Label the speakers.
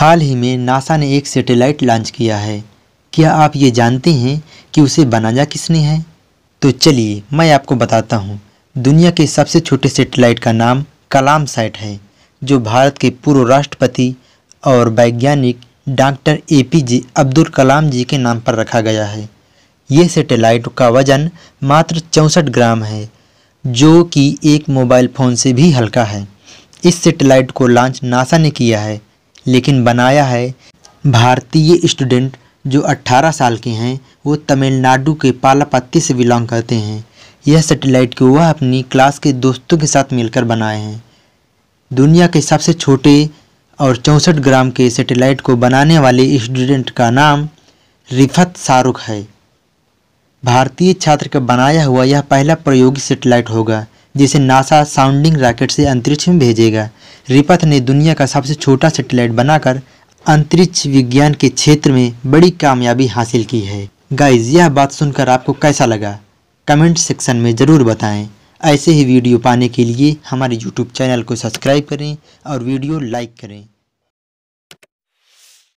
Speaker 1: हाल ही में नासा ने एक सैटेलाइट लॉन्च किया है क्या आप ये जानते हैं कि उसे बनाया किसने है तो चलिए मैं आपको बताता हूँ दुनिया के सबसे छोटे सैटेलाइट का नाम कलाम साइट है जो भारत के पूर्व राष्ट्रपति और वैज्ञानिक doctor A P J Abdul Kalam ji के नाम पर रखा गया है ये सैटेलाइट का वज़न मात्र चौंसठ ग्राम है जो कि एक मोबाइल फ़ोन से भी हल्का है इस सैटेलाइट को लॉन्च नासा ने किया है लेकिन बनाया है भारतीय स्टूडेंट जो 18 साल के हैं वो तमिलनाडु के पालापत्ती से बिलोंग करते हैं यह सैटेलाइट को वह अपनी क्लास के दोस्तों के साथ मिलकर बनाए हैं दुनिया के सबसे छोटे और चौंसठ ग्राम के सैटेलाइट को बनाने वाले स्टूडेंट का नाम रिफत शाहरुख है भारतीय छात्र का बनाया हुआ यह पहला प्रयोगी सैटेलाइट होगा जिसे नासा साउंडिंग रॉकेट से अंतरिक्ष में भेजेगा रिपथ ने दुनिया का सबसे छोटा सेटेलाइट बनाकर अंतरिक्ष विज्ञान के क्षेत्र में बड़ी कामयाबी हासिल की है गाइज यह बात सुनकर आपको कैसा लगा कमेंट सेक्शन में ज़रूर बताएं ऐसे ही वीडियो पाने के लिए हमारे यूट्यूब चैनल को सब्सक्राइब करें और वीडियो लाइक करें